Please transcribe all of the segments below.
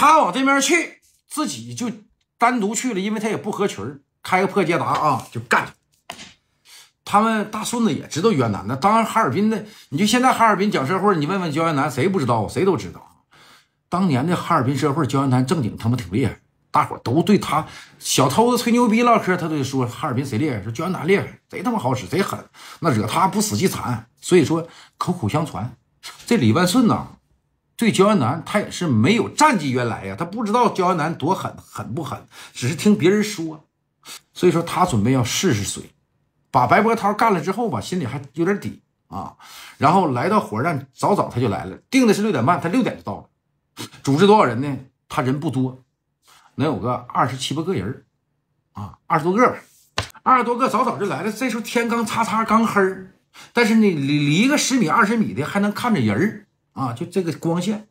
他往这边去，自己就单独去了，因为他也不合群开个破捷达啊就干去。他们大顺子也知道袁南，那当然哈尔滨的，你就现在哈尔滨讲社会，你问问焦元南，谁不知道？谁都知道。当年的哈尔滨社会，焦元南正经他妈挺厉害，大伙都对他小偷子吹牛逼唠嗑，他都得说哈尔滨谁厉害，说焦元南厉害，贼他妈好使，贼狠，那惹他不死即残。所以说口口相传，这李万顺呐。对焦阳南，他也是没有战绩原来呀，他不知道焦阳南多狠，狠不狠，只是听别人说，所以说他准备要试试水，把白波涛干了之后吧，心里还有点底啊。然后来到火车站，早早他就来了，定的是六点半，他六点就到了。组织多少人呢？他人不多，能有个二十七八个人，啊，二十多个，吧。二十多个早早就来了。这时候天刚擦擦刚黑，但是呢，离离个十米二十米的还能看着人儿。啊，就这个光线，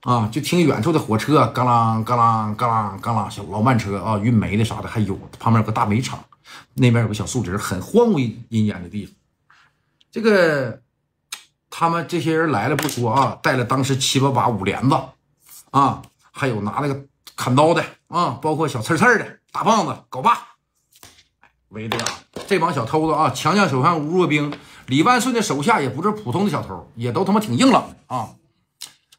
啊，就听远处的火车嘎啷嘎啷嘎啷嘎啷，小老慢车啊，运煤的啥的，还有旁边有个大煤场，那边有个小树林，很荒阴阴间的地方。这个他们这些人来了不说啊，带了当时七八把五连子，啊，还有拿那个砍刀的啊，包括小刺刺的大棒子、狗把，围着啊，这帮小偷子啊，强将手下无弱兵。李万顺的手下也不是普通的小偷，也都他妈挺硬朗的啊！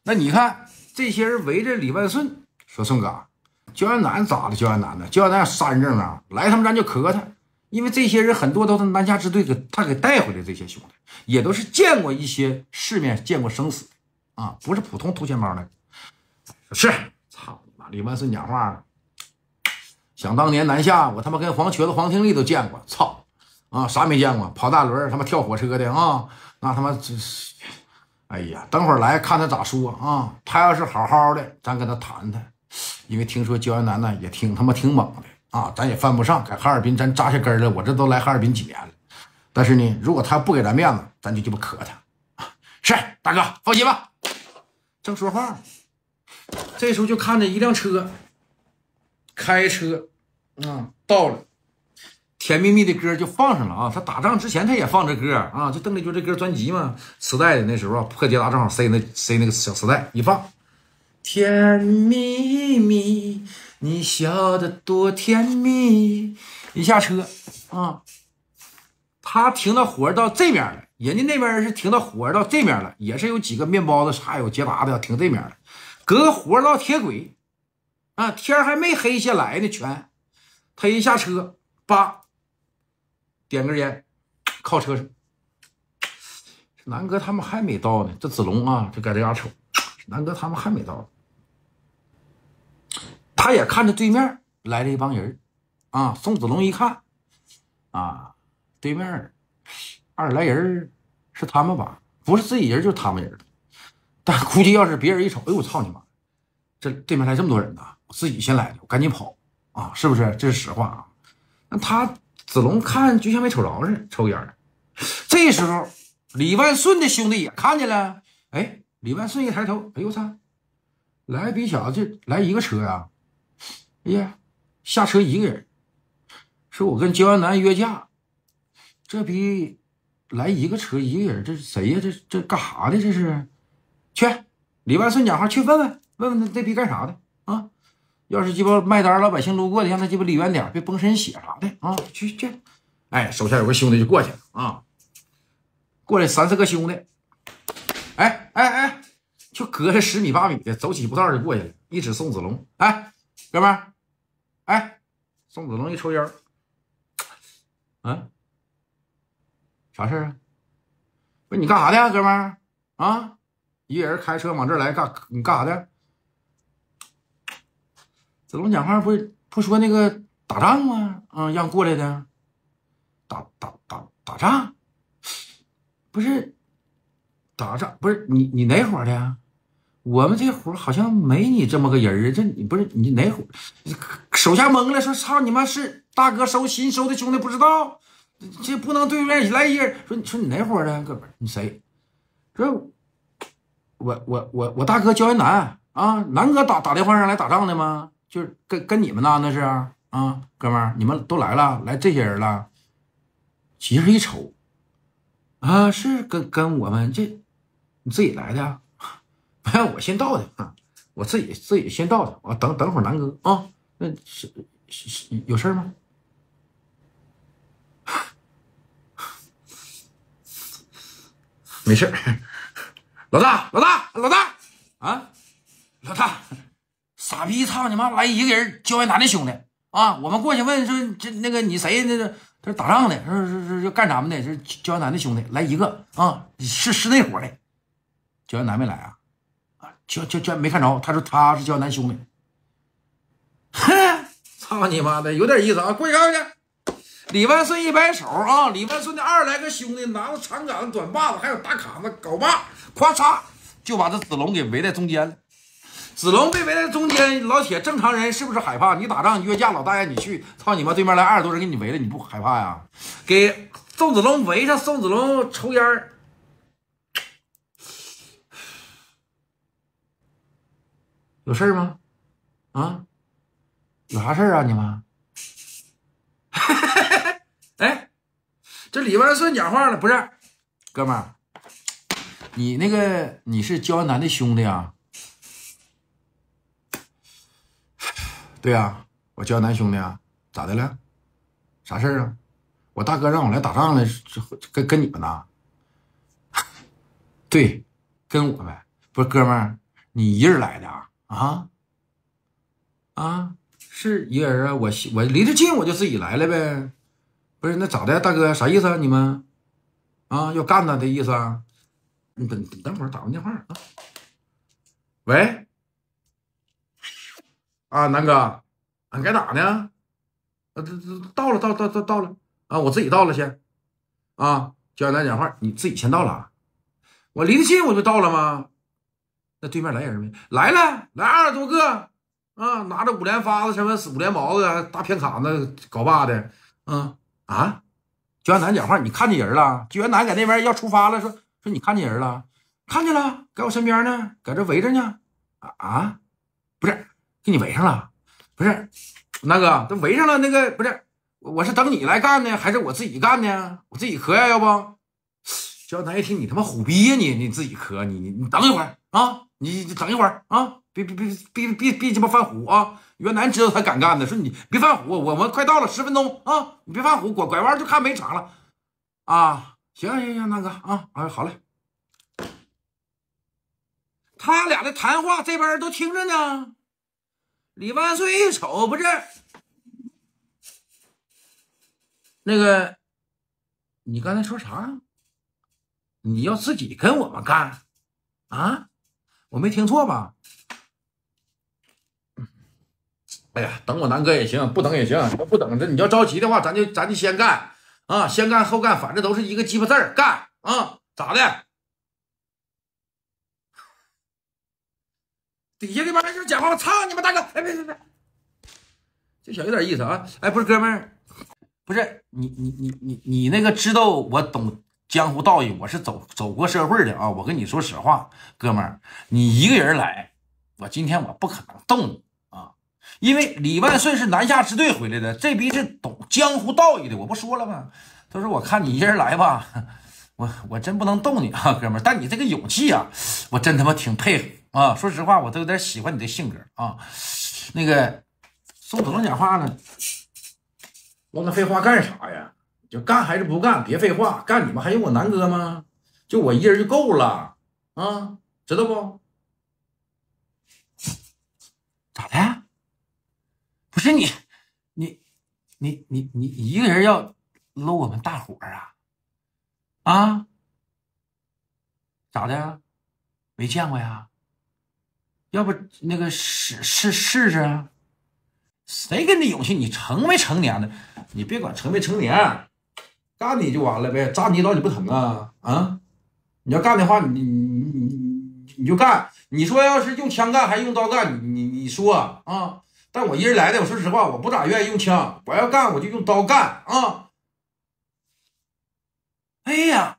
那你看这些人围着李万顺说：“顺哥，焦彦南咋的？焦彦南呢？焦彦南杀人证啊！来他们咱就磕他！因为这些人很多都是南下支队给他给带回来，这些兄弟也都是见过一些世面，见过生死啊，不是普通偷钱包的。是操！你妈！李万顺讲话了，想当年南下，我他妈跟黄瘸子、黄廷利都见过。操！”啊，啥没见过，跑大轮他妈跳火车的啊，那他妈真是，哎呀，等会儿来看他咋说啊。他要是好好的，咱跟他谈谈，因为听说焦元南呢也挺他妈挺猛的啊，咱也犯不上。在哈尔滨，咱扎下根了，我这都来哈尔滨几年了。但是呢，如果他不给咱面子，咱就鸡巴磕他。是大哥，放心吧。正说话呢，这时候就看着一辆车，开车啊到了。甜蜜蜜的歌就放上了啊！他打仗之前他也放着歌啊，就邓丽君这歌专辑嘛，磁带的那时候啊，破捷达正好塞那塞那个小磁带一放，甜蜜蜜，你笑的多甜蜜。一下车啊，他停到活到这面了，人家那边是停到活到这面了，也是有几个面包的，还有捷达的停这面了，隔个活到铁轨，啊，天还没黑下来呢，全他一下车，叭点根烟，靠车上。南哥他们还没到呢。这子龙啊，就搁这嘎瞅。南哥他们还没到。他也看着对面来了一帮人。啊，宋子龙一看，啊，对面二十来人是他们吧？不是自己人就是他们人。但估计要是别人一瞅，哎呦我操你妈！这对面来这么多人呢，我自己先来的，我赶紧跑啊！是不是？这是实话啊。那他。子龙看就像没瞅着似，的，抽烟。这时候李万顺的兄弟也看见了，哎，李万顺一抬头，哎呦我操，来，比小子这来一个车呀，哎呀，下车一个人，说我跟焦元南约架，这逼来一个车一个人，这谁呀？这这干啥的？这是去李万顺讲话，去问问问问他这逼干啥的啊？要是鸡巴卖单，老百姓路过的，让他鸡巴离远点，别崩身血啥的啊！去去，哎，手下有个兄弟就过去了啊，过来三四个兄弟，哎哎哎，就隔着十米八米的，走几步道就过去了。一指宋子龙，哎，哥们儿，哎，宋子龙一抽烟，嗯，啥事儿啊？不是你干啥的，哥们儿啊？一个人开车往这来干，你干啥的？子龙讲话不是不说那个打仗吗？啊，让过来的打打打打仗，不是打仗？不是你你哪伙的？我们这伙好像没你这么个人儿。这你不是你哪伙？手下懵了，说操你妈是大哥收新收的兄弟不知道？这不能对面来一人说你说你哪伙的，哥们儿，你谁？这我我我我大哥焦云南啊，南哥打打电话上来打仗的吗？就是跟跟你们呢，那是啊，哥们儿，你们都来了，来这些人了，其实一瞅，啊，是跟跟我们这你自己来的，哎，我先到的，啊，我自己自己先到的，我等等会儿南哥啊，那是是是，有事儿吗？没事儿，老大，老大，老大啊，老大。傻逼，操你妈！来一个人，焦元南的兄弟啊！我们过去问说，这那个你谁？那个他说打仗的，说说说干咱们的，是焦元南的兄弟，来一个啊！是是那伙的，焦元南没来啊？啊，焦焦焦没看着。他说他是焦元南兄弟。哼，操你妈的，有点意思啊！过去看去！李万顺一摆手啊，李万顺的二十来个兄弟拿着长杆、短把子，还有大卡子、镐把，咵嚓就把这子龙给围在中间了。子龙被围在中间，老铁，正常人是不是害怕？你打仗约架，老大爷你去，操你妈！对面来二十多人给你围了，你不害怕呀？给宋子龙围上，宋子龙抽烟儿，有事儿吗？啊，有啥事儿啊？你们？哎，这李万顺讲话了，不是，哥们儿，你那个你是焦安南的兄弟啊？对呀，我焦南兄弟，啊，咋的了？啥事儿啊？我大哥让我来打仗了，跟跟你们呐？对，跟我呗。不是哥们儿，你一人来的啊？啊？啊？是一个人啊？我我离得近，我就自己来了呗。不是，那咋的？大哥，啥意思？啊？你们啊，要干他的意思？啊？你等等会儿打完电话啊。喂。啊，南哥，俺该咋呢？啊，这这到了，到到到到了！啊，我自己到了先，啊，焦元南讲话，你自己先到了。我离得近，我就到了吗？那对面来人没？来了，来二十多个。啊，拿着五连发子、什么五连毛子、大偏卡子、搞把的。嗯啊，焦元南讲话，你看见人了？焦元南在那边要出发了，说说你看见人了？看见了，在我身边呢，搁这围着呢。啊啊，不是。给你围上了，不是，大哥，都围上了。那个不是，我是等你来干呢，还是我自己干呢？我自己磕呀，要不，肖南一听你他妈虎逼呀，你你自己磕，你你等一会儿啊，你等一会儿啊，别别别别别别鸡巴犯虎啊！袁南知道他敢干的，说你别犯虎，我们快到了，十分钟啊，你别犯虎，拐拐弯就看煤场了啊！行行行，大哥啊啊，好嘞。他俩的谈话，这边都听着呢。李万岁一瞅，不是那个，你刚才说啥？你要自己跟我们干啊？我没听错吧？哎呀，等我南哥也行，不等也行。要不等，着，你要着急的话，咱就咱就先干啊，先干后干，反正都是一个鸡巴字儿干啊，咋的？底下这帮人就是讲话，我操你妈，大哥！哎，别别别，这小有点意思啊！哎，不是哥们儿，不是你你你你你那个知道我懂江湖道义，我是走走过社会的啊！我跟你说实话，哥们儿，你一个人来，我今天我不可能动你啊，因为李万顺是南下支队回来的，这逼是懂江湖道义的，我不说了吗？他说我看你一个人来吧，我我真不能动你啊，哥们儿，但你这个勇气啊，我真他妈挺佩服。啊，说实话，我都有点喜欢你的性格啊。那个，宋总讲话呢，我那废话干啥呀？就干还是不干？别废话，干你们还用我南哥吗？就我一人就够了啊，知道不？咋的？不是你，你，你，你，你，一个人要搂我们大伙儿啊？啊？咋的？没见过呀？要不那个试试试试啊？谁给你勇气？你成没成年的？你别管成没成年，干你就完了呗，扎你一刀你不疼啊？啊？你要干的话，你你你你你就干。你说要是用枪干还是用刀干？你你你说啊？但我一人来的，我说实话，我不咋愿意用枪，我要干我就用刀干啊。哎呀，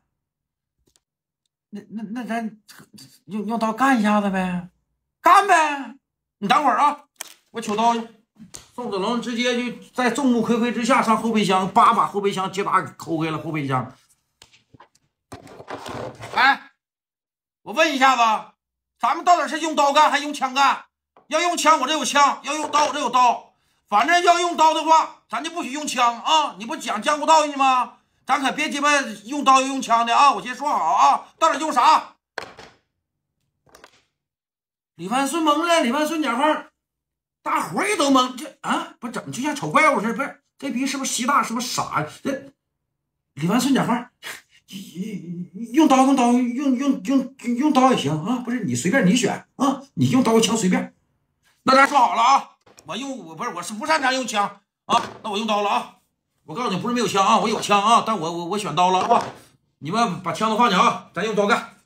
那那那咱用用刀干一下子呗。干呗！你等会儿啊，我取刀去。宋子龙直接就在众目睽睽之下上后备箱，叭把后备箱捷达给抠开了。后备箱，哎，我问一下子，咱们到底是用刀干还是用枪干？要用枪，我这有枪；要用刀，我这有刀。反正要用刀的话，咱就不许用枪啊！你不讲江湖道义吗？咱可别鸡巴用刀用枪的啊！我先说好啊，到底用啥？李万顺懵了，李万顺讲话，大伙也都懵，这啊不整就像瞅怪物似的，不是这逼是不是西大，是不是傻？这李万顺讲话，用用刀，用刀，用用用用刀也行啊，不是你随便你选啊，你用刀枪随便。那咱说好了啊，我用我不是我是不擅长用枪啊，那我用刀了啊。我告诉你，不是没有枪啊，我有枪啊，但我我我选刀了啊。你们把枪都放下啊，咱用刀干。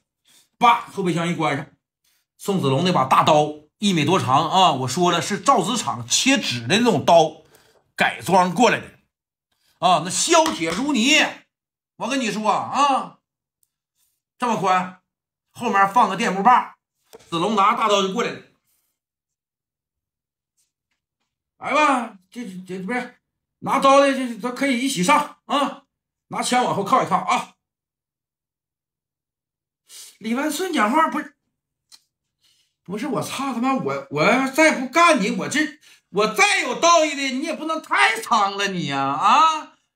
叭，后备箱一关上。宋子龙那把大刀一米多长啊！我说了是造纸厂切纸的那种刀改装过来的啊，那削铁如泥。我跟你说啊，这么宽，后面放个电木把，子龙拿大刀就过来了，来吧，这这不是拿刀的，这都可以一起上啊！拿枪往后靠一靠啊！李万顺讲话不是。不是我操他妈！我我要再不干你，我这我再有道义的，你也不能太猖了你呀！啊，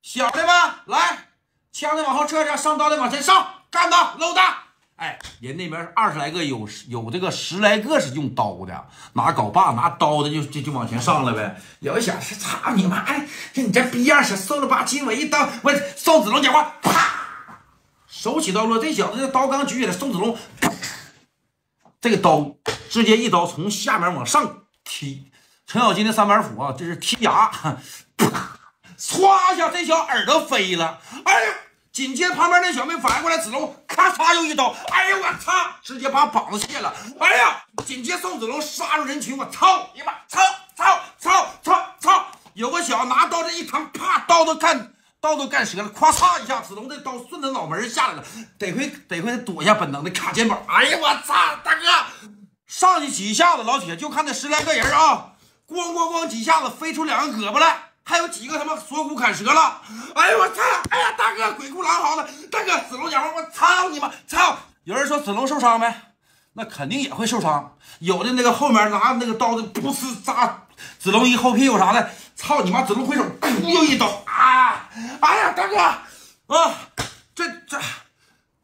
小的们来，枪的往后撤撤，上刀的往前上，干他搂他！哎，人那边二十来个，有有这个十来个是用刀的，拿镐把拿刀的就就就往前上了呗。刘一想是操你妈的，就你这逼样是瘦了吧唧，我一刀我宋子龙讲话，啪，手起刀落，这小子那刀刚举起来，宋子龙。这个刀直接一刀从下面往上踢，程咬金的三板斧啊，这是踢牙，唰一下，这小耳朵飞了。哎呀！紧接旁边那小妹反应过来，子龙咔嚓又一刀，哎呀，我擦，直接把膀子卸了。哎呀！紧接着宋子龙杀入人群，我操你妈！操操操操操！有个小拿刀这一腾，啪，刀子干。刀都干折了，咵嚓一下，子龙这刀顺着脑门下来了，得亏得亏他躲一下，本能的卡肩膀。哎呀我操，大哥，上去几下子，老铁就看那十来个人啊，咣咣咣几下子飞出两个胳膊来，还有几个他妈锁骨砍折了。哎呀我操，哎呀大哥鬼哭狼嚎的，大哥子龙讲话，我操你妈，操！有人说子龙受伤没？那肯定也会受伤，有的那个后面拿那个刀的，噗呲扎子龙一后屁股啥的，操你妈！子龙挥手，噗，又一刀啊！哎呀，大哥啊，这这，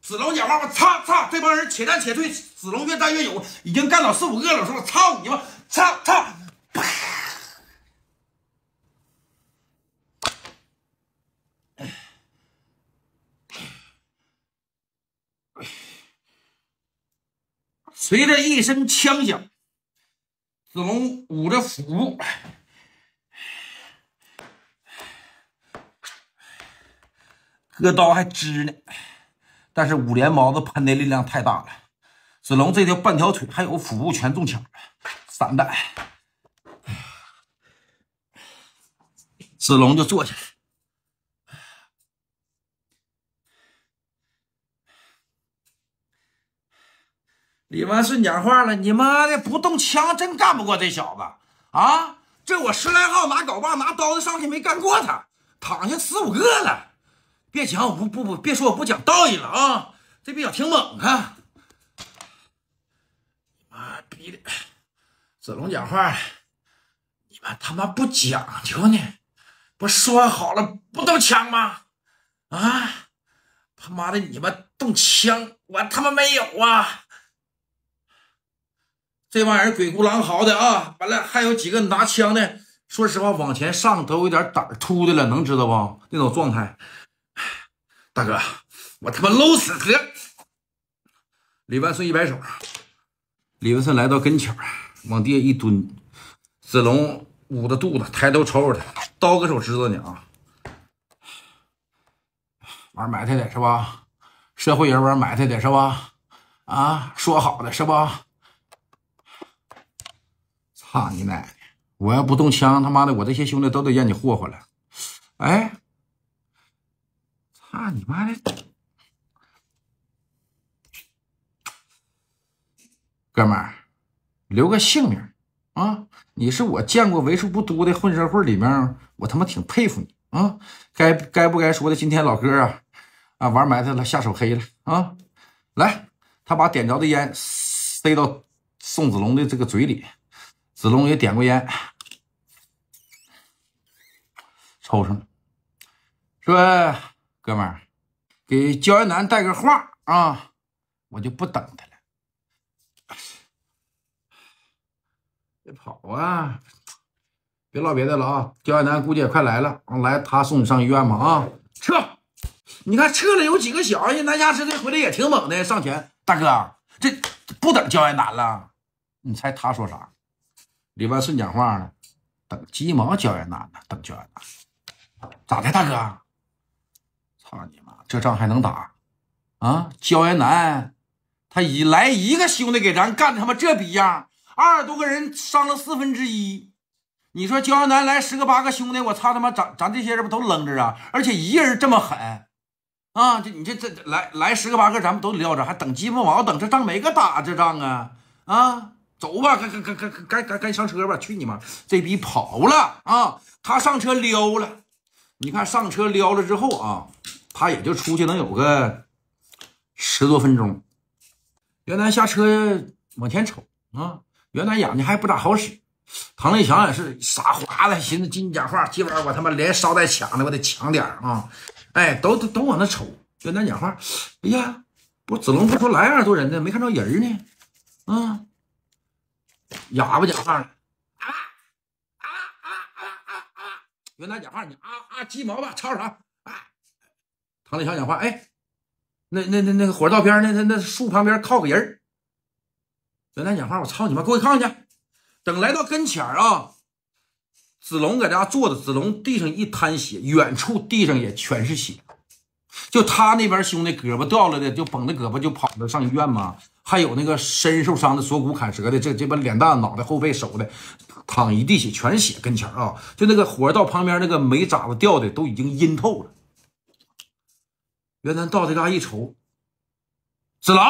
子龙讲话，我操操，这帮人且战且退，子龙越战越勇，已经干倒四五个了。我说我操你妈，操操。啪！随着一声枪响，子龙捂着腹部，割刀还支呢。但是五连毛子喷的力量太大了，子龙这条半条腿还有腹部全中枪了，散弹。子龙就坐下了。李万顺讲话了：“你妈的，不动枪真干不过这小子啊！这我十来号拿镐把拿刀子上去没干过他，躺下四五个了。别讲我不不不，别说我不讲道义了啊！这逼较挺猛啊！妈逼的子龙讲话你们他妈不讲究呢？不说好了不动枪吗？啊！他妈的，你们动枪，我他妈没有啊！”这帮人鬼哭狼嚎的啊！完了，还有几个拿枪的，说实话往前上都有点胆儿突的了，能知道不？那种状态。大哥，我他妈搂死他！李万顺一摆手，李万顺来到跟前儿，往地下一蹲。子龙捂着肚子抬头瞅瞅他，刀搁手指头呢啊！玩埋汰的是吧？社会人玩埋汰的是吧？啊，说好的是吧？操你奶奶！我要不动枪，他妈的，我这些兄弟都得让你霍霍了。哎，操你妈的！哥们儿，留个性命啊！你是我见过为数不多的混社会里面，我他妈挺佩服你啊！该该不该说的，今天老哥啊啊玩埋汰了，下手黑了啊！来，他把点着的烟塞到宋子龙的这个嘴里。子龙也点过烟，抽上了，说：“哥们儿，给焦彦南带个话啊，我就不等他了，别跑啊，别唠别的了啊！焦彦南估计也快来了，来他送你上医院吧啊！撤，你看撤了有几个小，人南家支队回来也挺猛的，上前，大哥，这不等焦彦南了，你猜他说啥？”李万顺讲话了，等鸡毛焦元南呢，等卷南。咋的，大哥？操你妈，这仗还能打？啊，焦元南，他一来一个兄弟给咱干他妈这逼样，二十多个人伤了四分之一。你说焦元南来十个八个兄弟，我操他妈，咱咱这些人不都扔着啊？而且一人这么狠，啊，这你这这来来十个八个，咱们都得撂着，还等鸡巴毛，等这仗没个打这仗啊啊！走吧，该该该该该该赶上车吧！去你妈！这逼跑了啊！他上车撩了，你看上车撩了之后啊，他也就出去能有个十多分钟。袁来下车往前瞅啊，袁来眼睛还不咋好使。唐立强也是傻花了，寻思金讲话，今晚我他妈连捎带抢的，我得抢点啊！哎，都都都往那瞅。袁南讲话，哎呀，我子龙不说来二十多人呢，没看着人呢啊！哑巴讲话了，啊啊啊啊啊啊！原来讲话你啊啊鸡毛吧，吵啥？他！唐立强讲话，哎，那那那那个火车道边那那那树旁边靠个人原来讲话我操你妈，过去看去。等来到跟前啊，子龙搁家坐着，子龙地上一滩血，远处地上也全是血，就他那边兄弟胳膊掉了的，就绷着胳膊就跑着上医院嘛。还有那个身受伤的锁骨砍折的，这这把脸蛋、脑袋、后背、手的，躺一地血，全血跟前啊！就那个火到道旁边那个煤渣子掉的都已经阴透了。袁丹到这嘎一瞅，子龙，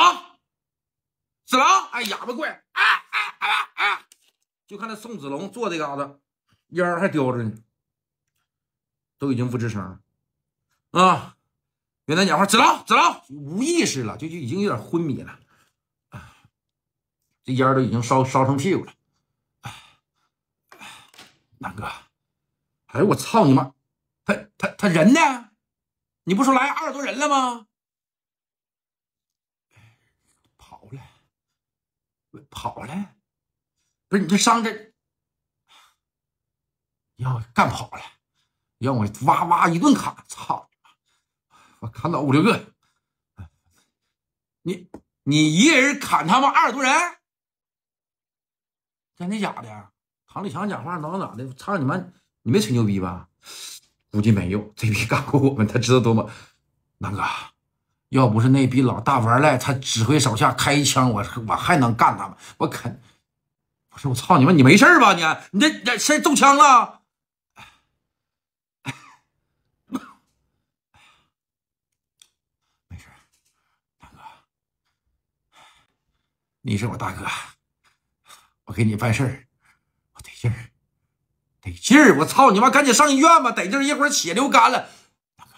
子龙，哎，哑巴怪，啊啊啊啊！就看那宋子龙坐这嘎子，烟还叼着呢，都已经不吱声了。啊，袁来讲话，子龙，子龙，无意识了，就就已经有点昏迷了。这烟都已经烧烧成屁股了，南哥，哎我操你妈，他他他人呢？你不说来二十多人了吗？跑了，跑了，不是你这伤这让我干跑了，让我哇哇一顿砍，操，我砍倒五六个，你你一个人砍他妈二十多人！真的假的？唐立强讲话能咋的？操你妈！你没吹牛逼吧？估计没有，这逼干过我们，他知道多么？南哥，要不是那逼老大玩赖，他指挥手下开一枪，我我还能干他吗？我肯，不是我操你妈！你没事吧你？你这身中枪了？没事，南哥，你是我大哥。给你办事儿，我得劲儿，得劲儿！我操你妈，赶紧上医院吧！得劲儿，一会儿血流干了。大哥，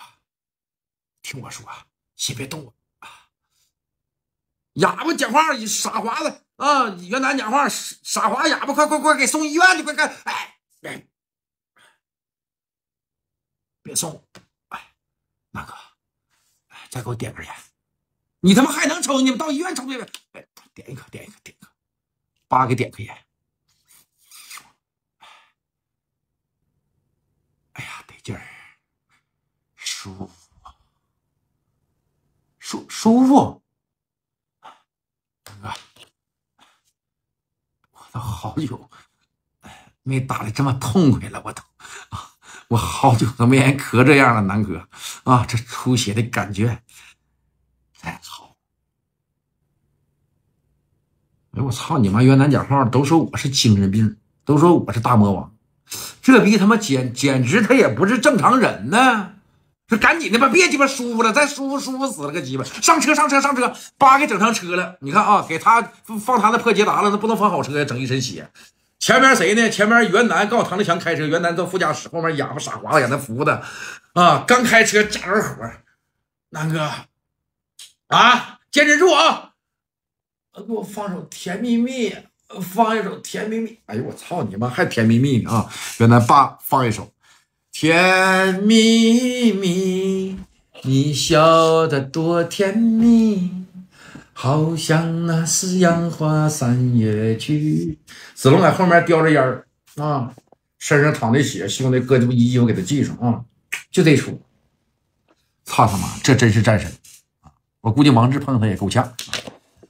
听我说，先别动我啊！哑巴讲话，傻华子啊！袁南讲话，傻华哑巴，快快快，给送医院去！快快，哎，别送！哎，大哥，再给我点根烟。你他妈还能抽？你们到医院抽去吧。点一个，点一个，点一个。爸给点颗烟，哎呀，得劲儿，舒服，舒舒服。哥，我都好久没打的这么痛快了，我都啊，我好久都没人咳这样了，南哥啊，这出血的感觉，太好。哎，我操你妈！袁南讲话都说我是精神病，都说我是大魔王，这逼他妈简简直他也不是正常人呢！这赶紧的吧，别鸡巴舒服了，再舒服舒服死了个鸡巴，上车上车上车，叭给整上车了。你看啊，给他放他那破捷达了，那不能放好车，呀，整一身血。前面谁呢？前面袁南告诉唐立强开车，袁南坐副驾驶，后面哑巴傻瓜子演那扶的啊，刚开车加人火，南哥啊，坚持住啊！给我放首《甜蜜蜜》，放一首《甜蜜蜜》。哎呦，我操你妈，还《甜蜜蜜》呢啊！给咱爸放一首《甜蜜蜜》，你笑的多甜蜜，好像那是《杨花三月曲》。子龙在后面叼着烟儿啊，身上淌的血，兄弟，搁这不衣服给他系上啊，就这出。操他妈，这真是战神啊！我估计王志碰他也够呛。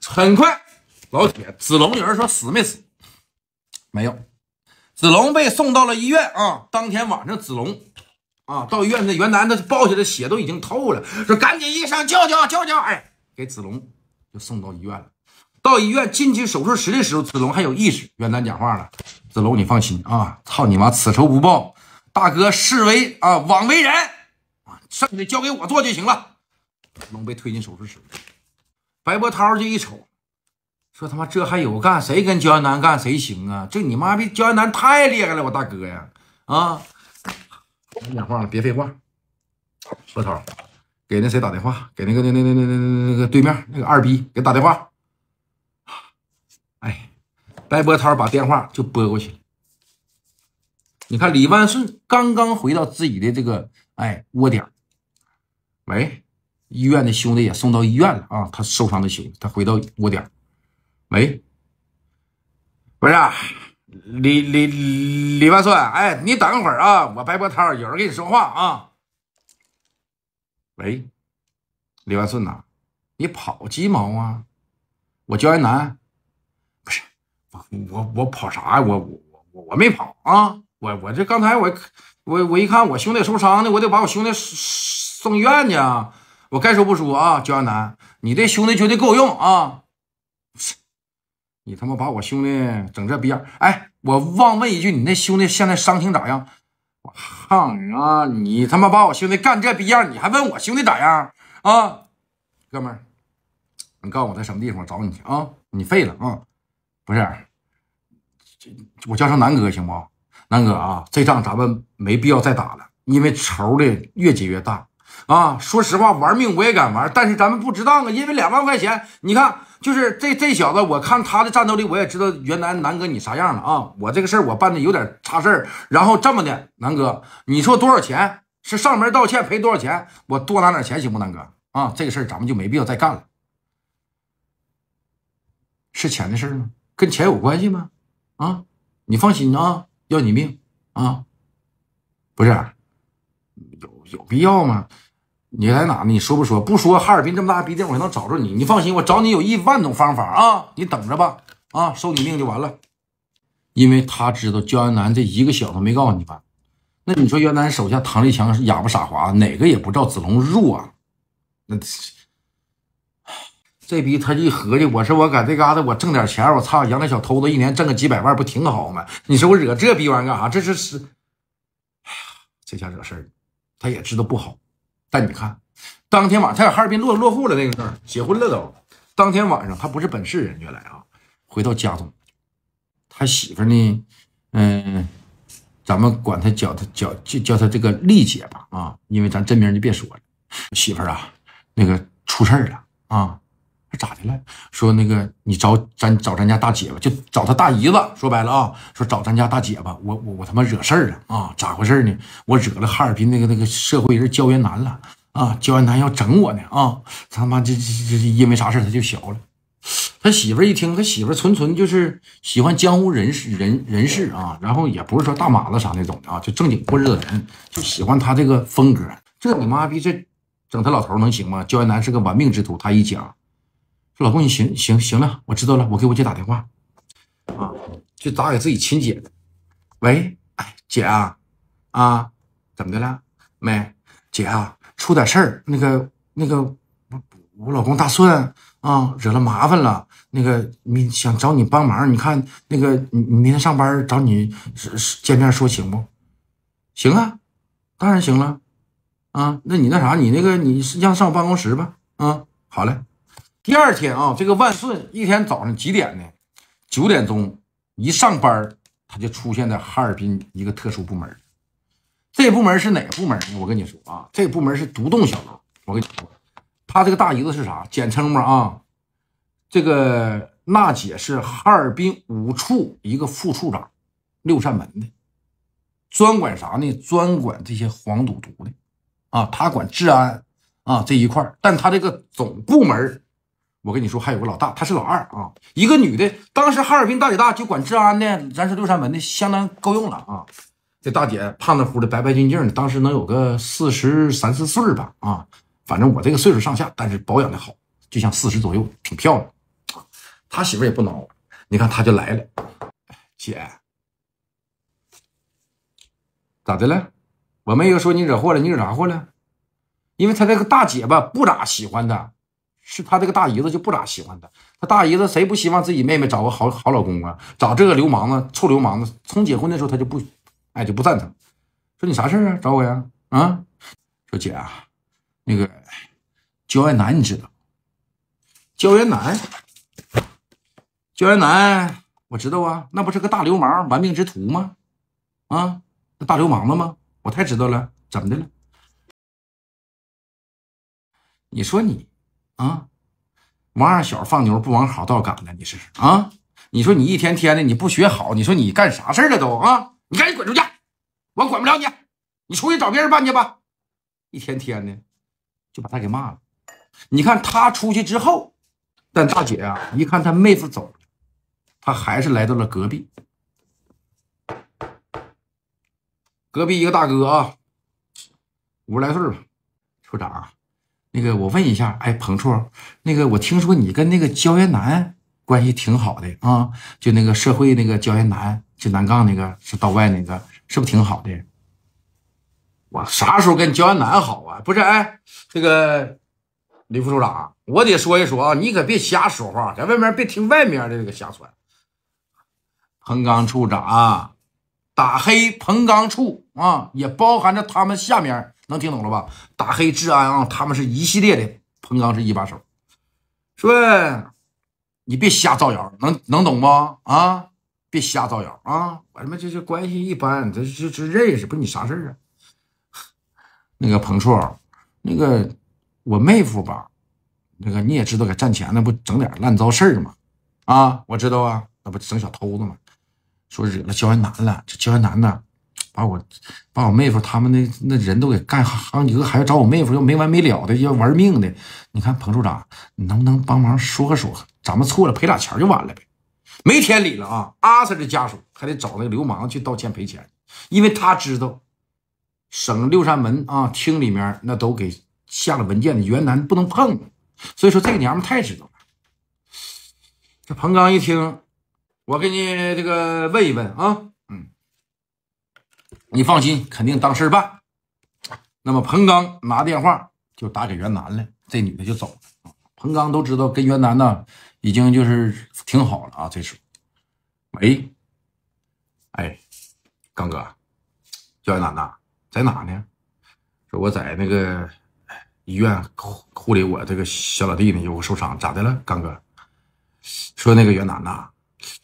很快，老铁子龙，有人说死没死？没有，子龙被送到了医院啊。当天晚上，子龙啊到医院，那袁楠他抱起来，血都已经透了，说赶紧医生叫叫叫叫，哎，给子龙就送到医院了。到医院进去手术室的时候，子龙还有意识。袁楠讲话了：“子龙，你放心啊，操你妈，此仇不报，大哥视为啊，枉为人啊，剩下的交给我做就行了。”龙被推进手术室。白波涛就一瞅，说：“他妈这还有干？谁跟焦艳南干谁行啊？这你妈逼焦艳南太厉害了，我大哥呀！啊，别讲话了，别废话。波涛，给那谁打电话，给那个那那那那那那那个对面那个二逼给打电话。哎，白波涛把电话就拨过去了。你看李万顺刚刚回到自己的这个哎窝点，喂。”医院的兄弟也送到医院了啊！他受伤的兄弟，他回到窝点。喂，不是啊、李李李万顺？哎，你等会儿啊！我白波涛，有人跟你说话啊！喂，李万顺呐，你跑鸡毛啊？我焦彦南，不是我我我跑啥呀？我我我我我没跑啊！我我这刚才我我我一看，我兄弟受伤的，我得把我兄弟送医院去啊！我该说不说啊，焦亚楠，你这兄弟绝对够用啊！你他妈把我兄弟整这逼样！哎，我忘问一句，你那兄弟现在伤情咋样？我操你啊！你他妈把我兄弟干这逼样，你还问我兄弟咋样啊？哥们儿，你告诉我，在什么地方，我找你去啊！你废了啊！不是，我叫声南哥行不？南哥啊，这仗咱们没必要再打了，因为仇的越结越大。啊，说实话，玩命我也敢玩，但是咱们不值当啊，因为两万块钱，你看，就是这这小子，我看他的战斗力，我也知道原来南哥你啥样了啊。我这个事儿我办的有点差事儿，然后这么的，南哥，你说多少钱是上门道歉赔多少钱，我多拿点钱行不，南哥？啊，这个事儿咱们就没必要再干了，是钱的事吗？跟钱有关系吗？啊，你放心啊，要你命啊，不是，有有必要吗？你在哪呢？你说不说？不说，哈尔滨这么大逼地方，我能找着你？你放心，我找你有一万种方法啊！你等着吧，啊，收你命就完了。因为他知道焦恩南这一个小子没告诉你吧？那你说原南手下唐立强哑巴傻滑，哪个也不照子龙弱？那这逼他一合计，我说我搁这嘎达我挣点钱，我操养点小偷子一年挣个几百万，不挺好吗？你说我惹这逼玩意干啥？这是是，哎呀，这下惹事儿他也知道不好。但你看，当天晚上他在哈尔滨落落户了那个事儿，结婚了都。当天晚上他不是本市人，原来啊，回到家中，他媳妇呢，嗯，咱们管他叫他叫就叫他这个丽姐吧啊，因为咱真名就别说了。媳妇啊，那个出事儿了啊。咋的了？说那个你找咱找咱家大姐吧，就找他大姨子。说白了啊，说找咱家大姐吧，我我我他妈惹事儿了啊！咋回事呢？我惹了哈尔滨那个那个社会人焦元南了啊！焦元南要整我呢啊！他妈这这这因为啥事儿他就小了。他媳妇儿一听，他媳妇儿纯纯就是喜欢江湖人士人人士啊，然后也不是说大马子啥那种的啊，就正经过日子人，就喜欢他这个风格。这你妈逼这，整他老头能行吗？焦元南是个玩命之徒，他一讲。说老公你行行行了，我知道了，我给我姐打电话啊，就打给自己亲姐。喂，哎姐啊啊，怎么的了？没姐啊出点事儿，那个那个我我老公大顺啊惹了麻烦了，那个你想找你帮忙，你看那个你你明天上班找你见面说行不？行啊，当然行了啊，那你那啥你那个你让上我办公室吧啊，好嘞。第二天啊，这个万顺一天早上几点呢？九点钟，一上班他就出现在哈尔滨一个特殊部门这部门是哪个部门呢？我跟你说啊，这部门是独栋小楼。我跟你说，他这个大姨子是啥？简称嘛啊，这个娜姐是哈尔滨五处一个副处长，六扇门的，专管啥呢？专管这些黄赌毒的啊，他管治安啊这一块但他这个总部门我跟你说，还有个老大，他是老二啊，一个女的。当时哈尔滨大姐大就管治安的，咱是六扇门的，相当够用了啊。这大姐胖乎乎的，白白净净的，当时能有个四十三四岁吧啊，反正我这个岁数上下，但是保养的好，就像四十左右，挺漂亮。他媳妇也不孬，你看他就来了，姐，咋的了？我妹说你惹祸了，你惹啥祸了？因为他这个大姐吧，不咋喜欢他。是他这个大姨子就不咋喜欢他。他大姨子谁不希望自己妹妹找个好好老公啊？找这个流氓子、臭流氓子，从结婚的时候他就不，哎就不赞成。说你啥事啊？找我呀？啊？说姐啊，那个焦元南你知道焦元南，焦元南，我知道啊，那不是个大流氓、玩命之徒吗？啊，那大流氓子吗？我太知道了，怎么的了？你说你？啊，王二小放牛不往好道赶的，你试试啊！你说你一天天的你不学好，你说你干啥事儿了都啊！你赶紧滚出去，我管不了你，你出去找别人办去吧！一天天的，就把他给骂了。你看他出去之后，但大姐啊，一看他妹夫走，了，他还是来到了隔壁，隔壁一个大哥啊，五十来岁吧，处长。那个，我问一下，哎，彭处，那个我听说你跟那个焦彦南关系挺好的啊，就那个社会那个焦彦南，就南杠那个是道外那个，是不是挺好的？我啥时候跟焦彦南好啊？不是，哎，这个李副处长，我得说一说啊，你可别瞎说话，在外面别听外面的这个瞎传。彭刚处长，打黑彭刚处啊，也包含着他们下面。能听懂了吧？打黑治安啊，他们是一系列的。彭刚是一把手，说，你别瞎造谣，能能懂不？啊，别瞎造谣啊！我他妈这是关系一般，这这这认识，不是你啥事儿啊？那个彭处，那个我妹夫吧，那个你也知道，给站前那不整点乱糟事儿吗？啊，我知道啊，那不整小偷子吗？说惹了焦元南了，这焦元南呢？把我，把我妹夫他们那那人都给干好几个，还要找我妹夫，要没完没了的，要玩命的。你看彭处长，你能不能帮忙说说？咱们错了，赔俩钱就完了呗，没天理了啊！阿 sir 的家属还得找那个流氓去道歉赔钱，因为他知道，省六扇门啊厅里面那都给下了文件的，袁南不能碰。所以说这个娘们太知道了。这彭刚一听，我给你这个问一问啊。你放心，肯定当事儿办。那么彭刚拿电话就打给袁楠了，这女的就走了。彭刚都知道跟袁楠呢已经就是挺好了啊。这时候，喂，哎，刚哥，叫袁楠呐，在哪呢？说我在那个医院护护理我这个小老弟呢，有个受伤，咋的了？刚哥，说那个袁楠呐，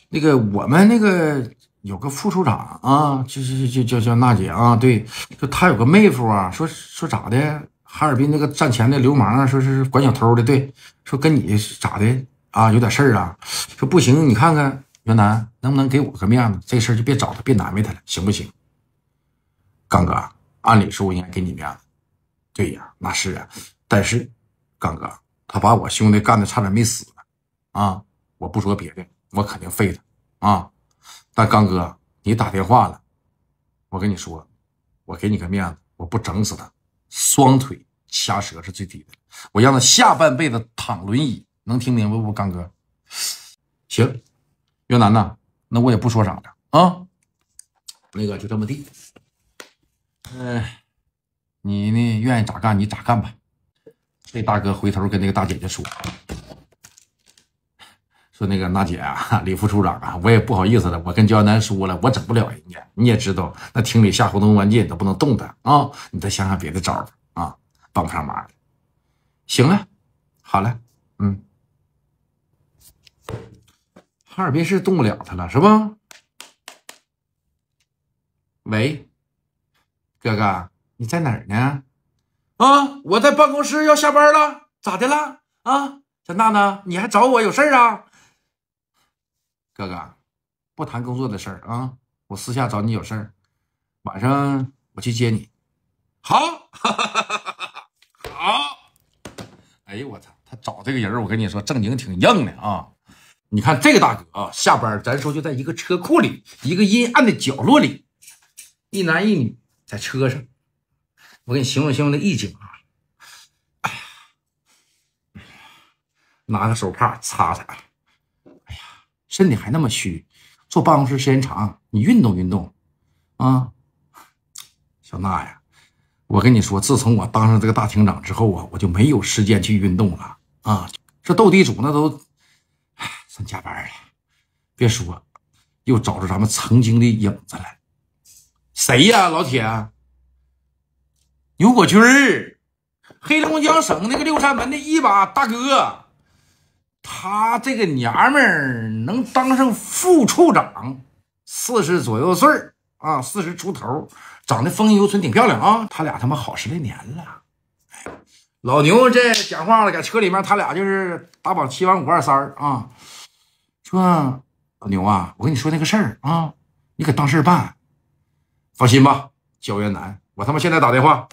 那个我们那个。有个副处长啊，就是就叫叫娜姐啊，对，就他有个妹夫啊，说说咋的？哈尔滨那个站前的流氓，啊，说是管小偷的，对，说跟你咋的啊？有点事儿啊，说不行，你看看袁南能不能给我个面子，这事儿就别找他，别难为他了，行不行？刚哥，按理说我应该给你面子，对呀，那是啊，但是，刚哥，他把我兄弟干的差点没死了，啊，我不说别的，我肯定废他啊。但刚哥，你打电话了，我跟你说，我给你个面子，我不整死他，双腿掐折是最低的，我让他下半辈子躺轮椅，能听明白不？刚哥，行，越南呢？那我也不说啥了啊，那个就这么地，嗯，你呢，愿意咋干你咋干吧，这大哥回头跟那个大姐姐说。说那个娜姐啊，李副处长啊，我也不好意思了。我跟焦南说了，我整不了人家。你也知道，那厅里下活动文件都不能动他啊。你再想想别的招儿啊，帮不上忙。行了，好了，嗯。哈尔滨市动不了他了，是不？喂，哥哥，你在哪儿呢？啊，我在办公室，要下班了。咋的了？啊，小娜娜，你还找我有事儿啊？哥哥，不谈工作的事儿啊，我私下找你有事儿。晚上我去接你。好，好。哎呦我操，他找这个人，我跟你说正经挺硬的啊。你看这个大哥啊，下班咱说就在一个车库里，一个阴暗的角落里，一男一女在车上。我给你形容形容那意境啊。哎呀，拿个手帕擦擦。身体还那么虚，坐办公室时间长，你运动运动，啊，小娜呀，我跟你说，自从我当上这个大厅长之后啊，我就没有时间去运动了啊。这斗地主那都，算加班了，别说，又找着咱们曾经的影子了。谁呀，老铁？牛果军儿，黑龙江省那个六扇门的一把大哥。她这个娘们儿能当上副处长，四十左右岁儿啊，四十出头，长得风韵犹存，挺漂亮啊。他俩他妈好十来年了，老牛这讲话了，在车里面，他俩就是打榜七万五二三儿啊。说老牛啊，我跟你说那个事儿啊，你可当事儿办，放心吧，焦元南，我他妈现在打电话。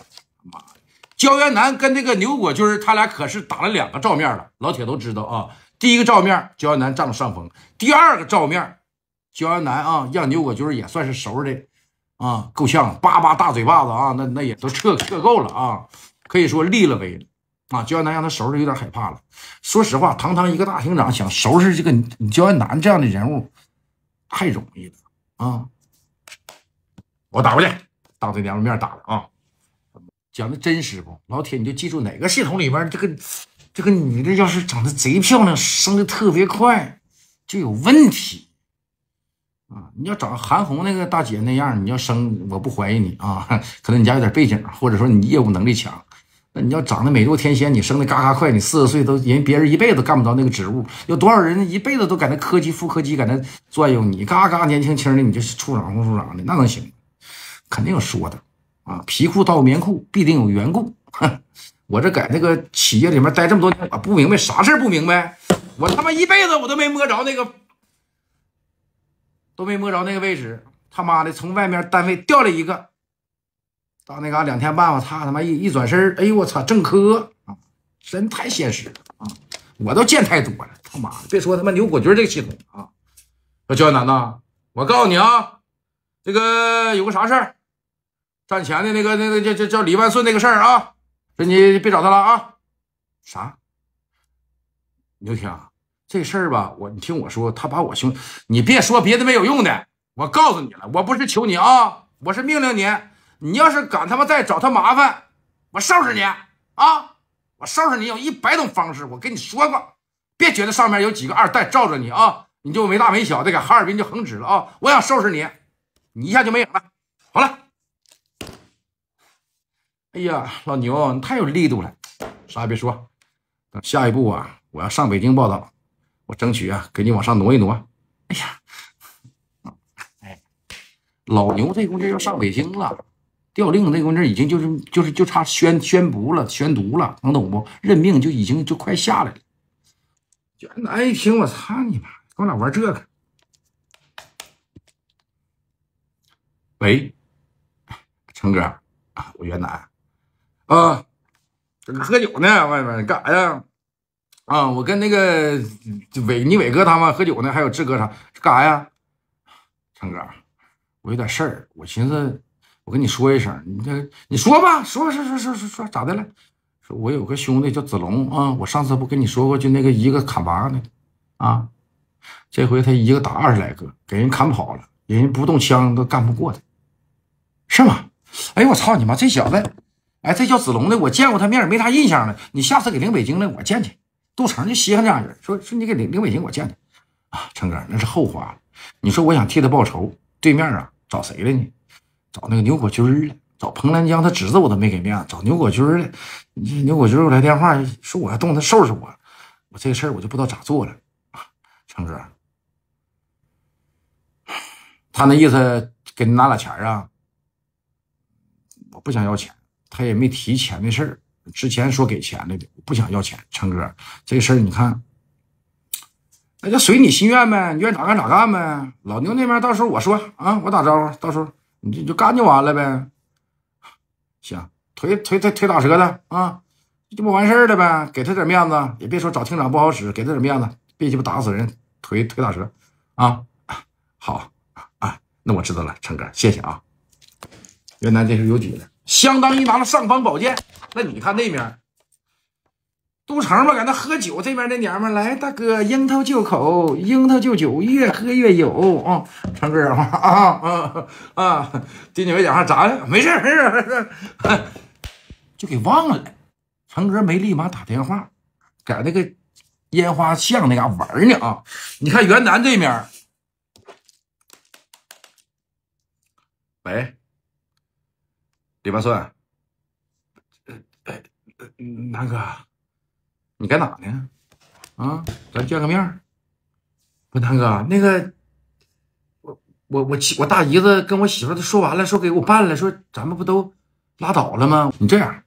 焦元南跟那个牛国军，他俩可是打了两个照面了。老铁都知道啊，第一个照面，焦元南占了上风；第二个照面，焦元南啊，让牛国军也算是收拾的啊，够呛，叭叭大嘴巴子啊，那那也都撤撤够了啊，可以说立了威了啊。焦元南让他收拾，有点害怕了。说实话，堂堂一个大厅长，想收拾这个焦元南这样的人物，太容易了啊！我打过去，当着娘们面打了啊。讲的真实不？老铁，你就记住，哪个系统里边这个这个女的，要是长得贼漂亮，升的特别快，就有问题啊！你要长韩红那个大姐那样，你要升，我不怀疑你啊，可能你家有点背景，或者说你业务能力强。那你要长得美若天仙，你升的嘎嘎快，你四十岁都人别人一辈子干不着那个职务，有多少人一辈子都搁那科级副科级搁那转悠，你嘎嘎年轻轻的，你就处长副处长的，那能行？肯定有说的。啊，皮裤到棉裤必定有缘故。哼，我这在那个企业里面待这么多年，我不明白啥事儿不明白。我他妈一辈子我都没摸着那个，都没摸着那个位置。他妈的，从外面单位调了一个，到那嘎两天半，我操他妈一一转身，哎呦我操，正科啊，真太现实了啊！我都见太多了，他妈的，别说他妈牛国军这个系统啊。说焦亚楠呐，我告诉你啊，这个有个啥事儿。战前的那个、那个叫、叫、叫李万顺那个事儿啊，说你别找他了啊。啥？刘听这事儿吧，我你听我说，他把我兄，你别说别的没有用的，我告诉你了，我不是求你啊，我是命令你，你要是敢他妈再找他麻烦，我收拾你啊！我收拾你有一百种方式，我跟你说过，别觉得上面有几个二代罩着你啊，你就没大没小的给哈尔滨就横指了啊！我想收拾你，你一下就没影了。好了。哎呀，老牛，你太有力度了，啥也别说。等下一步啊，我要上北京报道，我争取啊，给你往上挪一挪。哎呀，哎，老牛这功夫要上北京了，调令那功夫已经就是就是就差宣宣读了，宣读了，能懂不？任命就已经就快下来了。袁南一听，我操你妈，跟我俩玩这个？喂，成哥啊，我袁南。啊，喝酒呢，外面干啥呀？啊，我跟那个伟，你伟哥他们喝酒呢，还有志哥啥干啥呀？成哥，我有点事儿，我寻思我跟你说一声，你这你说吧，说说说说说说咋的了？说我有个兄弟叫子龙啊，我上次不跟你说过，就那个一个砍八呢，啊，这回他一个打二十来个，给人砍跑了，人家不动枪都干不过他，是吗？哎呦我操你妈，这小子！哎，这叫子龙的，我见过他面，没啥印象了。你下次给领北京来，我见见。杜成就稀罕这样人，说说你给领领北京，我见见。啊，成哥，那是后话了。你说我想替他报仇，对面啊找谁了呢？找那个牛果军了，找彭兰江他侄子，我都没给面找牛果军了。你牛果军又来电话说我要动他收拾我，我这事儿我就不知道咋做了。成哥，他那意思给你拿俩钱啊？我不想要钱。他也没提钱的事儿，之前说给钱来的，不想要钱。成哥，这事儿你看，那就随你心愿呗，你愿咋干咋干呗。老牛那边到时候我说啊，我打招呼，到时候你就就干就完了呗。行，腿腿腿腿打折了啊，这不完事儿了呗？给他点面子，也别说找厅长不好使，给他点面子，别鸡巴打死人，腿腿打折啊。好啊那我知道了，成哥，谢谢啊。云南这是有底的。相当于拿了尚方宝剑，那你看那边，都城吧，搁那喝酒。这边那娘们来，大哥，樱桃就口，樱桃就酒，越喝越有啊！成哥啊啊啊啊！弟姐们讲话咋的？没事没事没事，就给忘了。成哥没立马打电话，在那个烟花巷那嘎玩呢啊！你看袁南这边，喂。李八顺，南哥，你干哪呢？啊，咱见个面。不，南哥，那个，我我我我大姨子跟我媳妇都说完了，说给我办了，说咱们不都拉倒了吗？你这样，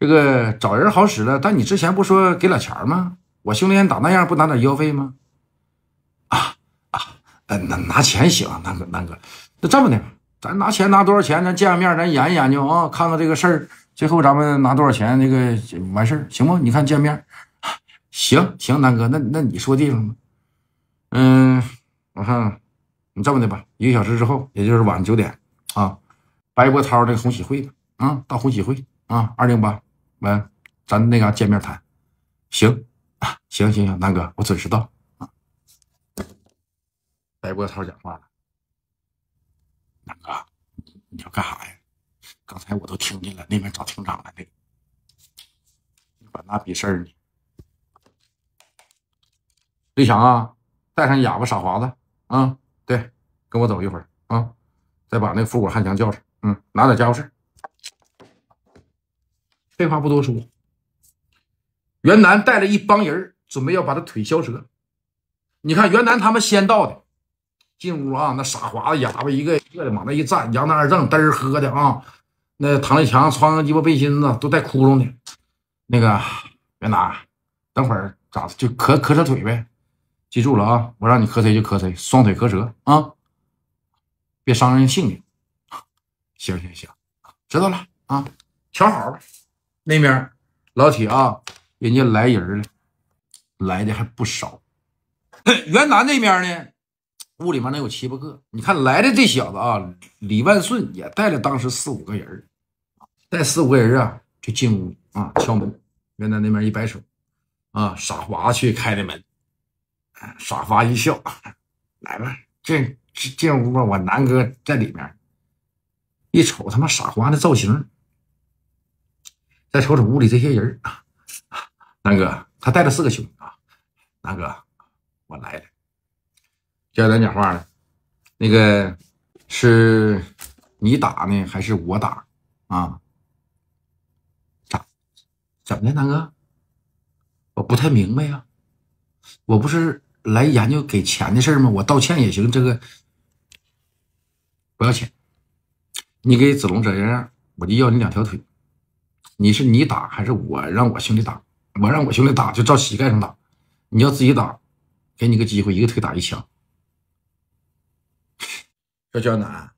这个找人好使了，但你之前不说给俩钱吗？我兄弟打那样，不拿点医药费吗？啊啊，呃，拿拿钱行，南哥南哥，那这么的。咱拿钱拿多少钱？咱见个面，咱研一研究啊，看看这个事儿。最后咱们拿多少钱？那个完事儿行吗？你看见面，行行，南哥，那那你说地方吧，嗯，我看你这么的吧，一个小时之后，也就是晚上九点啊。白波涛这个红喜会啊，到红喜会啊，二零八，完，咱那嘎见面谈。行，行行行，南哥，我准时到啊。白波涛讲话了。南哥，你要干啥呀？刚才我都听见了，那边找厅长了。那，管那逼事儿，立强啊，带上哑巴傻华子啊，对，跟我走一会儿啊，再把那个富国汉强叫上，嗯，拿点家伙事儿。废话不多说，袁南带了一帮人准备要把他腿削折。你看，袁南他们先到的。进屋啊，那傻华子哑巴一个一个的往那一站，杨大二正嘚儿喝的啊，那唐立强穿个鸡巴背心子都带窟窿的。那个袁达，等会儿咋就磕磕着腿呗，记住了啊，我让你磕谁就磕谁，双腿磕折啊，别伤人性命。行行行，知道了啊，瞧好了，那边老铁啊，人家来人了，来的还不少。袁达那边呢？屋里面能有七八个，你看来的这小子啊，李万顺也带了当时四五个人带四五个人啊就进屋啊敲门，跟南那边一摆手，啊傻华去开的门，傻华一笑，来吧进进屋吧，我南哥在里面。一瞅他妈傻华那造型，再瞅瞅屋里这些人啊，南哥他带了四个兄弟啊，南哥我来了。教着咱讲话了，那个是你打呢还是我打啊？咋怎么的，南哥？我不太明白呀。我不是来研究给钱的事吗？我道歉也行，这个不要钱。你给子龙这样，我就要你两条腿。你是你打还是我让我兄弟打？我让我兄弟打就照膝盖上打。你要自己打，给你个机会，一个腿打一枪。小娇南，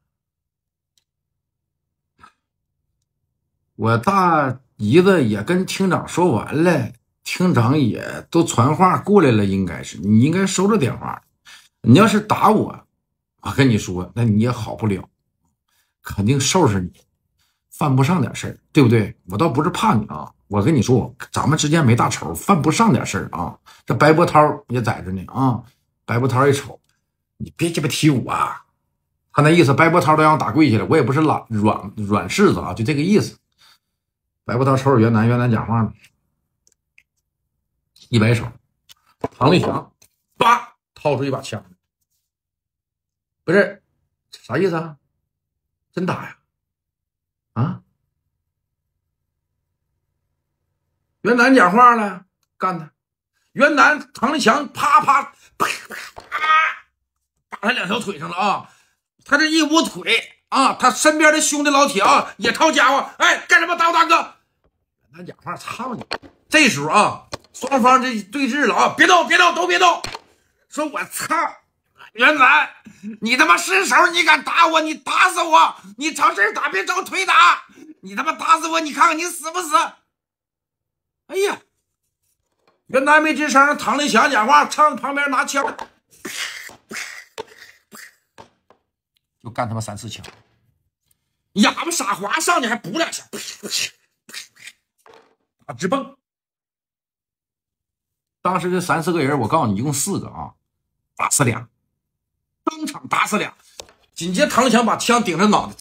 我大姨子也跟厅长说完了，厅长也都传话过来了，应该是，你应该收着电话。你要是打我，我跟你说，那你也好不了，肯定收拾你，犯不上点事儿，对不对？我倒不是怕你啊，我跟你说，咱们之间没大仇，犯不上点事儿啊。这白波涛也在这呢啊，白波涛一瞅，你别鸡巴提我啊。他那意思，白波涛都让我打跪下了，我也不是懒软软柿子啊，就这个意思。白波涛瞅瞅袁南，袁南讲话了，一摆手，唐立强，叭，掏出一把枪，不是，啥意思啊？真打呀？啊？袁南讲话了，干他！袁南，唐立强，啪啪啪啪啪，打他两条腿上了啊！他这一捂腿啊，他身边的兄弟老铁啊也抄家伙，哎，干什么？我大哥，那讲话操你！这时候啊，双方这对峙了啊，别动，别动，都别动！说，我操，原来你他妈伸手，你敢打我，你打死我，你朝这打，别朝腿打，你他妈打死我，你看看你死不死？哎呀，原来没吱声，唐立强讲话，唱旁边拿枪。就干他妈三四枪，哑巴傻华上去还补两枪，啊直蹦。当时这三四个人，我告诉你，一共四个啊，打死俩，当场打死俩，紧接唐强把枪顶着脑袋，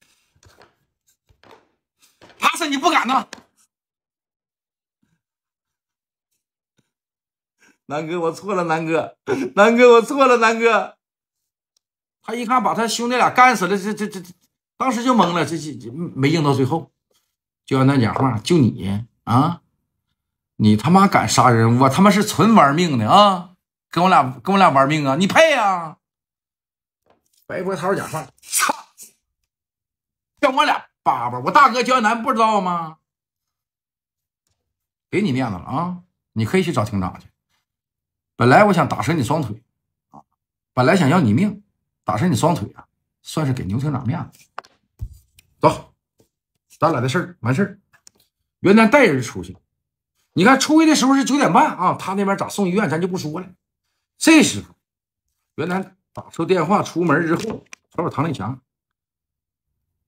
打死你不敢呢。南哥，我错了，南哥，南哥，我错了，南哥。他一看把他兄弟俩干死了，这这这这，当时就懵了，这这没硬到最后，就艳楠讲话，就你啊，你他妈敢杀人，我他妈是纯玩命的啊，跟我俩跟我俩玩命啊，你配啊？白波涛讲话，操，跟我俩叭叭，我大哥焦南楠不知道吗？给你面子了啊，你可以去找厅长去，本来我想打折你双腿，啊，本来想要你命。打伤你双腿啊，算是给牛厅长面子。走，咱俩的事儿完事儿。袁南带人出去，你看出去的时候是九点半啊。他那边咋送医院，咱就不说了。这时候，袁南打错电话，出门之后，找我唐立强，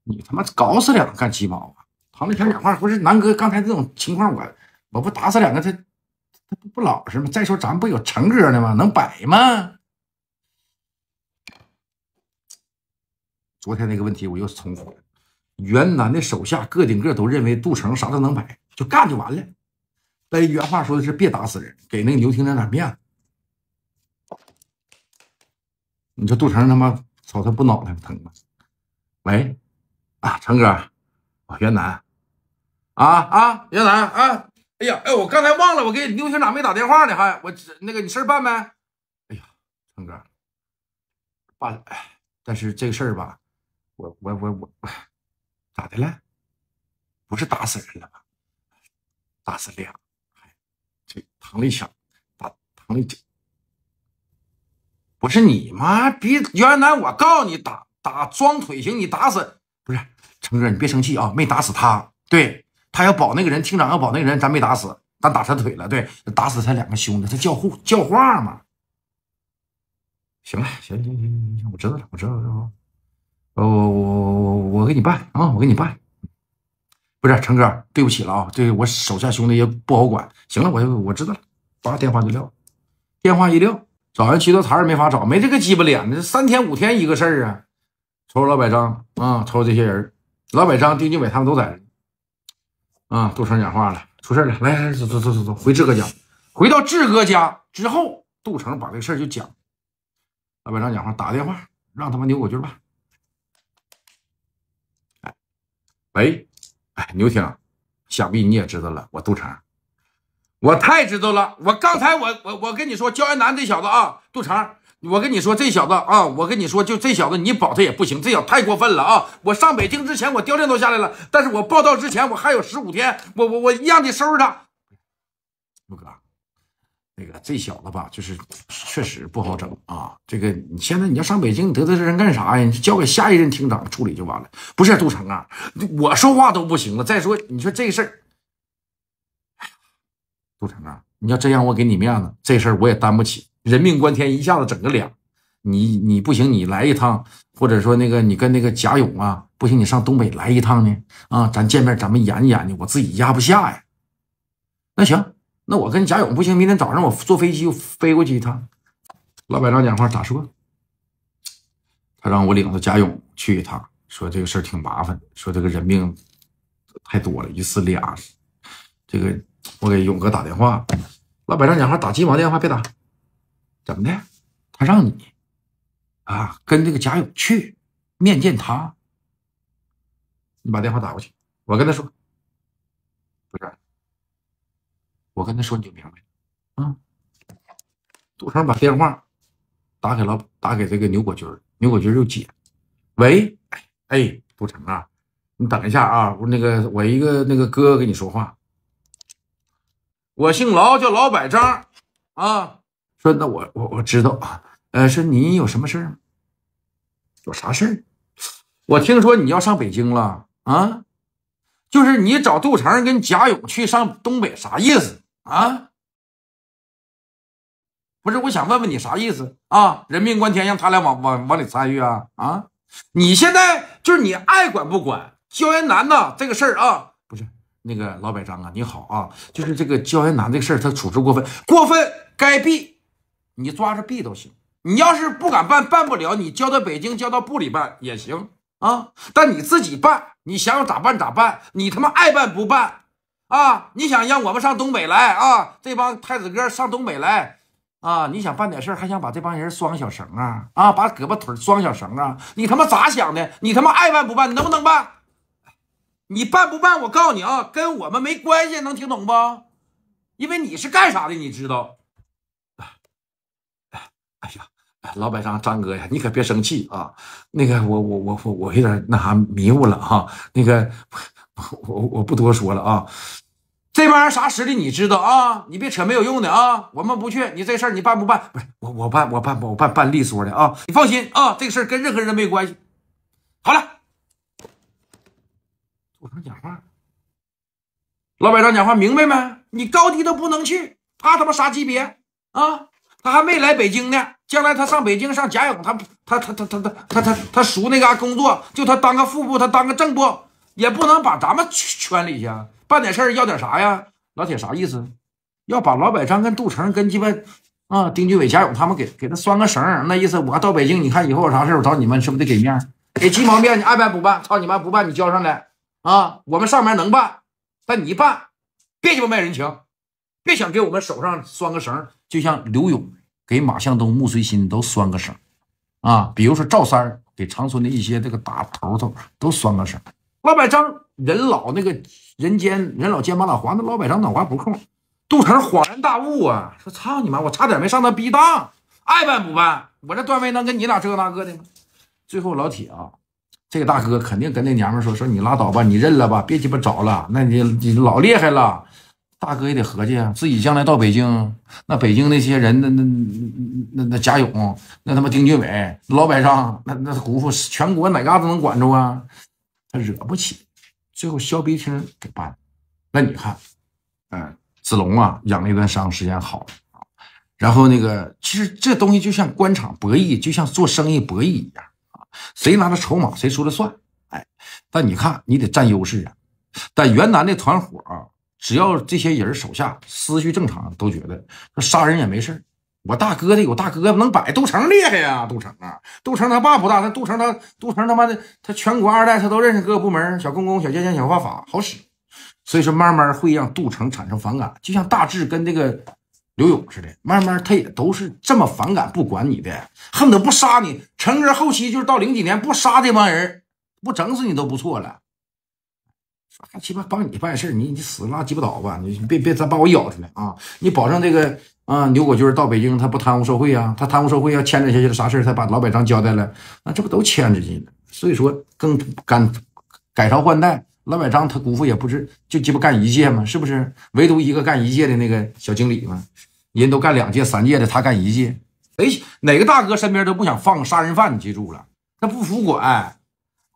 你他妈搞死两个干鸡毛啊！唐立强讲话不是南哥，刚才这种情况我我不打死两个他他不不老实吗？再说咱不有成哥呢吗？能摆吗？昨天那个问题我又重复了。袁楠的手下个顶个都认为杜成啥都能摆，就干就完了。但原话说的是别打死人，给那个牛厅长点面子。你说杜成他妈操他不脑袋疼吗？喂，啊，成哥，啊，袁南，啊啊，袁楠啊啊袁楠啊哎呀哎，我刚才忘了，我给刘厅长没打电话呢，还我那个你事儿办没？哎呀，成哥，办，哎，但是这个事儿吧。我我我我，咋的了？不是打死人了吧？打死俩，这疼了一下，打疼了一枪。不是你妈逼！原来我告诉你打打装腿行，你打死不是成哥，你别生气啊！没打死他，对他要保那个人，厅长要保那个人，咱没打死，咱打他腿了，对，打死他两个兄弟，他叫护叫话嘛。行了，行行行行行行，我知道了，我知道了。我我我我给你办啊，我给你办，不是成哥，对不起了啊，对我手下兄弟也不好管。行了，我我我知道了，把电话就撂。电话一撂，找人去到台儿没法找，没这个鸡巴脸的，三天五天一个事儿啊。瞅瞅老百张啊，瞅瞅这些人，老百张、丁俊伟他们都在。啊，杜成讲话了，出事了，来来走走走走走，回志哥家。回到志哥家之后，杜成把这事儿就讲。老百张讲话，打电话让他们扭过去吧。办。哎，哎，牛挺，想必你也知道了，我杜成，我太知道了。我刚才我我我跟你说，焦安南这小子啊，杜成，我跟你说这小子啊，我跟你说就这小子，你保他也不行，这小子太过分了啊！我上北京之前，我调令都下来了，但是我报道之前，我还有十五天，我我我一样得收拾他。那个这小子吧，就是确实不好整啊。这个你现在你要上北京你得罪这人干啥呀？你交给下一任厅长处理就完了。不是杜成啊，我说话都不行了。再说你说这事儿，杜成啊，你要真让我给你面子，这事儿我也担不起。人命关天，一下子整个俩，你你不行，你来一趟，或者说那个你跟那个贾勇啊，不行你上东北来一趟呢啊，咱见面咱们研究研究，我自己压不下呀。那行。那我跟贾勇不行，明天早上我坐飞机飞过去一趟。老板长讲话咋说？他让我领着贾勇去一趟，说这个事儿挺麻烦，说这个人命太多了，一次俩。这个我给勇哥打电话，老板长讲话打鸡毛电话别打，怎么的？他让你啊跟这个贾勇去面见他，你把电话打过去，我跟他说。我跟他说你就明白，啊！杜成把电话打给老打给这个牛果军牛果军就又接，喂，哎，杜成啊，你等一下啊，我那个我一个那个哥跟你说话，我姓劳叫劳百张，啊，说那我我我知道啊，呃，说你有什么事儿吗？有啥事儿？我听说你要上北京了啊，就是你找杜成跟贾勇去上东北，啥意思？啊，不是，我想问问你啥意思啊？人命关天，让他俩往往往里参与啊？啊，你现在就是你爱管不管焦岩南呐，这个事儿啊？不是那个老百张啊，你好啊，就是这个焦岩南这个事儿，他处置过分，过分该毙，你抓着毙都行。你要是不敢办，办不了，你交到北京，交到部里办也行啊。但你自己办，你想想咋办咋办，你他妈爱办不办？啊！你想让我们上东北来啊？这帮太子哥上东北来啊？你想办点事儿，还想把这帮人拴小绳啊？啊，把胳膊腿拴小绳啊？你他妈咋想的？你他妈爱办不办？你能不能办？你办不办？我告诉你啊，跟我们没关系，能听懂不？因为你是干啥的，你知道？哎呀，哎，老板张张哥呀，你可别生气啊。那个，我我我我我有点那啥迷糊了哈。那个。我我不多说了啊，这帮人啥实力你知道啊？你别扯没有用的啊！我们不去，你这事儿你办不办？不是我我办我办，我办办利索的啊！你放心啊，这个事儿跟任何人没关系。好了，我上讲话，老百姓讲话，明白没？你高低都不能去，他他妈啥级别啊？他还没来北京呢，将来他上北京上贾勇，他他他他他他他他他叔那嘎工作，就他当个副部，他当个正部。也不能把咱们圈里去办点事儿，要点啥呀？老铁啥意思？要把老百张跟杜成跟鸡巴啊丁俊伟、贾勇他们给给他拴个绳儿，那意思我到北京，你看以后有啥事儿我找你们，是不是得给面给鸡毛面？你爱办不办？操你妈不办你交上来啊！我们上面能办，但你一办别鸡巴卖人情，别想给我们手上拴个绳儿，就像刘勇给马向东、穆随心都拴个绳儿啊！比如说赵三给长春的一些这个大头头都拴个绳儿。老百张人老那个人尖人老尖膀老滑，那老百张脑瓜不空。杜成恍然大悟啊，说操你妈，我差点没上他逼当。爱办不办？我这段位能跟你俩这个那个的吗？最后老铁啊，这个大哥肯定跟那娘们说说你拉倒吧，你认了吧，别鸡巴找了。那你你老厉害了，大哥也得合计啊，自己将来到北京，那北京那些人那那那那那贾勇，那他妈丁俊伟，老百张，那那胡父，全国哪嘎子能管住啊？他惹不起，最后削鼻清给办。了。那你看，嗯，子龙啊养了一段伤，时间好了然后那个，其实这东西就像官场博弈，就像做生意博弈一样啊。谁拿着筹码，谁说了算。哎，但你看，你得占优势啊。但袁南的团伙啊，只要这些人手下思绪正常，都觉得杀人也没事儿。我大哥的有大哥能摆，杜成厉害呀，杜成啊，杜成他爸不大，但杜成他杜成他妈的他全国二代，他都认识各个部门，小公公、小贱贱、小花花好使，所以说慢慢会让杜成产生反感，就像大志跟这个刘勇似的，慢慢他也都是这么反感，不管你的，恨不得不杀你。成哥后期就是到零几年不杀这帮人，不整死你都不错了。啥鸡巴帮你办事你你死拉鸡巴倒吧！你别别再把我咬出来啊！你保证这个啊，牛国军到北京他不贪污受贿啊？他贪污受贿要牵扯下去了啥事他把老百张交代了，那这不都牵扯进去了？所以说更干改朝换代，老百张他姑父也不是就鸡巴干一届嘛，是不是？唯独一个干一届的那个小经理嘛，人都干两届三届的，他干一届。哎，哪个大哥身边都不想放杀人犯？你记住了，他不服管。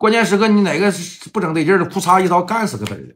关键时刻，你哪个不整得劲儿的？噗嚓一刀干死个嘚儿的！